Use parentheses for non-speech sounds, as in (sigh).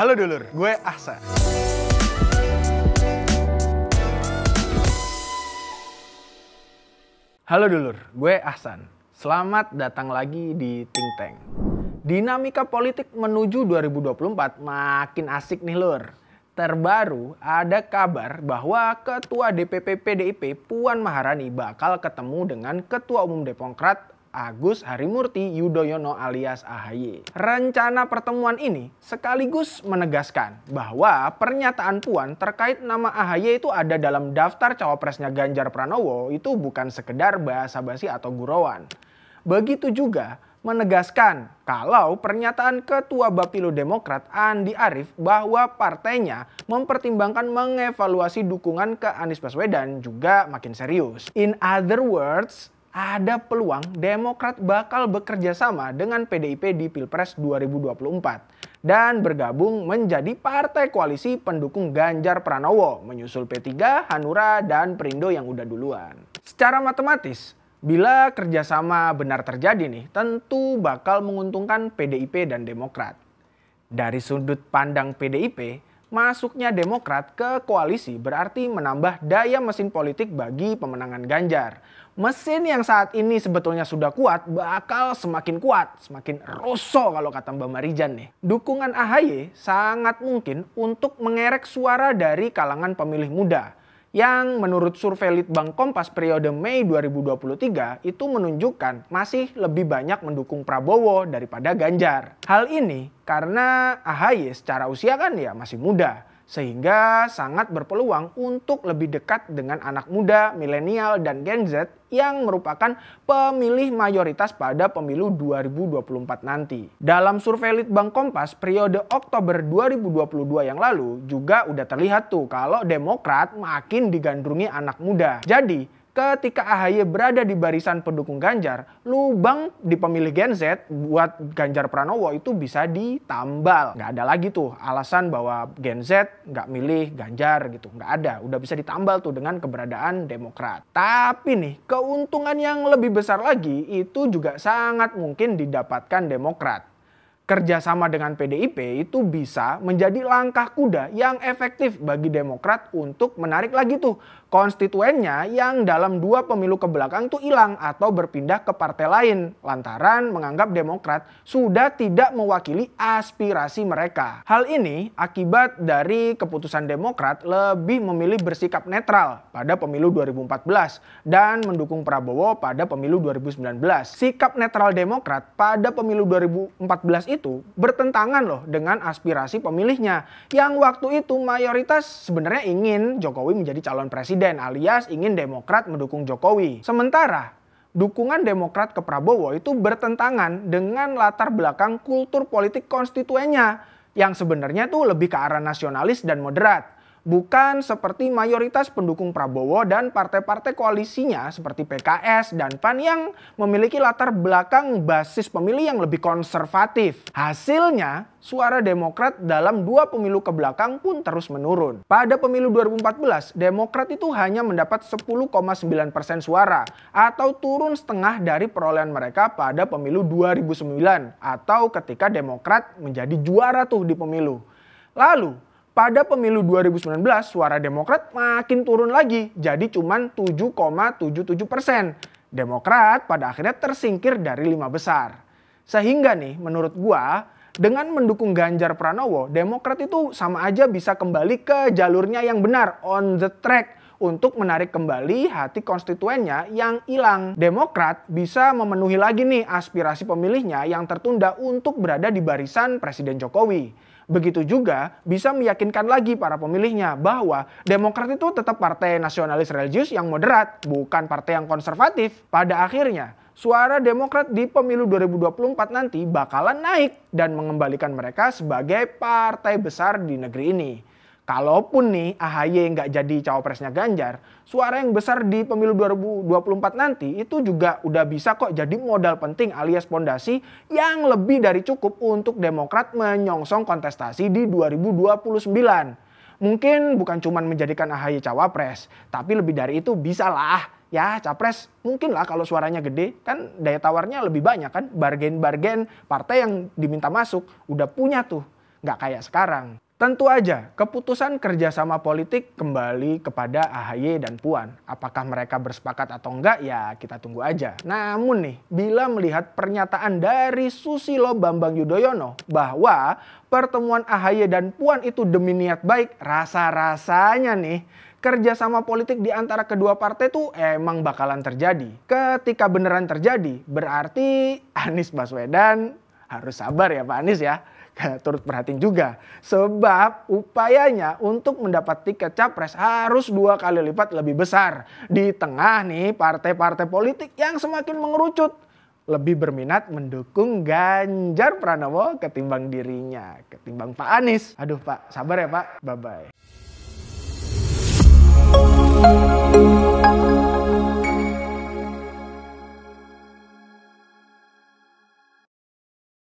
Halo dulur, gue Ahsa. Halo dulur, gue Ahsan. Selamat datang lagi di Think Tank. Dinamika politik menuju 2024 makin asik nih lur. Terbaru ada kabar bahwa Ketua DPP PDIP Puan Maharani bakal ketemu dengan Ketua Umum Demokrat Agus Harimurti Yudhoyono alias AHY. Rencana pertemuan ini sekaligus menegaskan bahwa pernyataan Puan terkait nama AHY itu ada dalam daftar cawapresnya Ganjar Pranowo itu bukan sekedar bahasa basi atau gurauan. Begitu juga menegaskan kalau pernyataan Ketua Bapilu Demokrat Andi Arief bahwa partainya mempertimbangkan mengevaluasi dukungan ke Anies Baswedan juga makin serius. In other words, ada peluang Demokrat bakal bekerja sama dengan PDIP di Pilpres 2024 dan bergabung menjadi partai koalisi pendukung Ganjar Pranowo menyusul P3, Hanura, dan Perindo yang udah duluan. Secara matematis, bila kerjasama benar terjadi nih, tentu bakal menguntungkan PDIP dan Demokrat. Dari sudut pandang PDIP, Masuknya Demokrat ke koalisi berarti menambah daya mesin politik bagi pemenangan Ganjar. Mesin yang saat ini sebetulnya sudah kuat bakal semakin kuat, semakin rosso kalau kata Mbak Marijan nih. Dukungan AHY sangat mungkin untuk mengerek suara dari kalangan pemilih muda yang menurut survei Litbang Kompas periode Mei 2023 itu menunjukkan masih lebih banyak mendukung Prabowo daripada Ganjar. Hal ini karena AHY secara usia kan ya masih muda sehingga sangat berpeluang untuk lebih dekat dengan anak muda, milenial, dan Gen Z yang merupakan pemilih mayoritas pada pemilu 2024 nanti. Dalam survei Litbang Kompas periode Oktober 2022 yang lalu juga udah terlihat tuh kalau Demokrat makin digandrungi anak muda. Jadi ketika AHY berada di barisan pendukung Ganjar, lubang di pemilih Gen Z buat Ganjar Pranowo itu bisa ditambal. Nggak ada lagi tuh alasan bahwa Gen Z nggak milih Ganjar gitu. Nggak ada, udah bisa ditambal tuh dengan keberadaan Demokrat. Tapi nih, keuntungan yang lebih besar lagi itu juga sangat mungkin didapatkan Demokrat kerjasama dengan PDIP itu bisa menjadi langkah kuda yang efektif bagi Demokrat untuk menarik lagi tuh konstituennya yang dalam dua pemilu ke belakang tuh hilang atau berpindah ke partai lain lantaran menganggap Demokrat sudah tidak mewakili aspirasi mereka. Hal ini akibat dari keputusan Demokrat lebih memilih bersikap netral pada pemilu 2014 dan mendukung Prabowo pada pemilu 2019. Sikap netral Demokrat pada pemilu 2014 itu itu bertentangan loh dengan aspirasi pemilihnya yang waktu itu mayoritas sebenarnya ingin Jokowi menjadi calon presiden alias ingin Demokrat mendukung Jokowi. Sementara dukungan Demokrat ke Prabowo itu bertentangan dengan latar belakang kultur politik konstituennya yang sebenarnya tuh lebih ke arah nasionalis dan moderat bukan seperti mayoritas pendukung Prabowo dan partai-partai koalisinya seperti PKS dan PAN yang memiliki latar belakang basis pemilih yang lebih konservatif. Hasilnya, suara Demokrat dalam dua pemilu ke belakang pun terus menurun. Pada pemilu 2014, Demokrat itu hanya mendapat 10,9 persen suara atau turun setengah dari perolehan mereka pada pemilu 2009 atau ketika Demokrat menjadi juara tuh di pemilu. Lalu, pada pemilu 2019, suara Demokrat makin turun lagi, jadi cuma 7,77 persen. Demokrat pada akhirnya tersingkir dari lima besar. Sehingga nih, menurut gua, dengan mendukung Ganjar Pranowo, Demokrat itu sama aja bisa kembali ke jalurnya yang benar, on the track, untuk menarik kembali hati konstituennya yang hilang. Demokrat bisa memenuhi lagi nih aspirasi pemilihnya yang tertunda untuk berada di barisan Presiden Jokowi. Begitu juga bisa meyakinkan lagi para pemilihnya bahwa Demokrat itu tetap partai nasionalis religius yang moderat, bukan partai yang konservatif. Pada akhirnya, suara Demokrat di pemilu 2024 nanti bakalan naik dan mengembalikan mereka sebagai partai besar di negeri ini. Kalaupun nih AHY nggak jadi cawapresnya Ganjar, suara yang besar di pemilu 2024 nanti itu juga udah bisa kok jadi modal penting alias pondasi yang lebih dari cukup untuk Demokrat menyongsong kontestasi di 2029. Mungkin bukan cuma menjadikan AHY cawapres, tapi lebih dari itu bisa lah ya capres mungkin lah kalau suaranya gede kan daya tawarnya lebih banyak kan bargain-bargain partai yang diminta masuk udah punya tuh nggak kayak sekarang Tentu aja, keputusan kerjasama politik kembali kepada AHY dan Puan. Apakah mereka bersepakat atau enggak, ya kita tunggu aja. Namun nih, bila melihat pernyataan dari Susilo Bambang Yudhoyono bahwa pertemuan AHY dan Puan itu demi niat baik, rasa-rasanya nih kerjasama politik di antara kedua partai itu emang bakalan terjadi. Ketika beneran terjadi, berarti Anies Baswedan harus sabar ya Pak Anies ya. (laughs) turut perhatiin juga. Sebab upayanya untuk mendapat tiket capres harus dua kali lipat lebih besar. Di tengah nih partai-partai politik yang semakin mengerucut. Lebih berminat mendukung Ganjar Pranowo ketimbang dirinya, ketimbang Pak Anies. Aduh Pak, sabar ya Pak, bye-bye.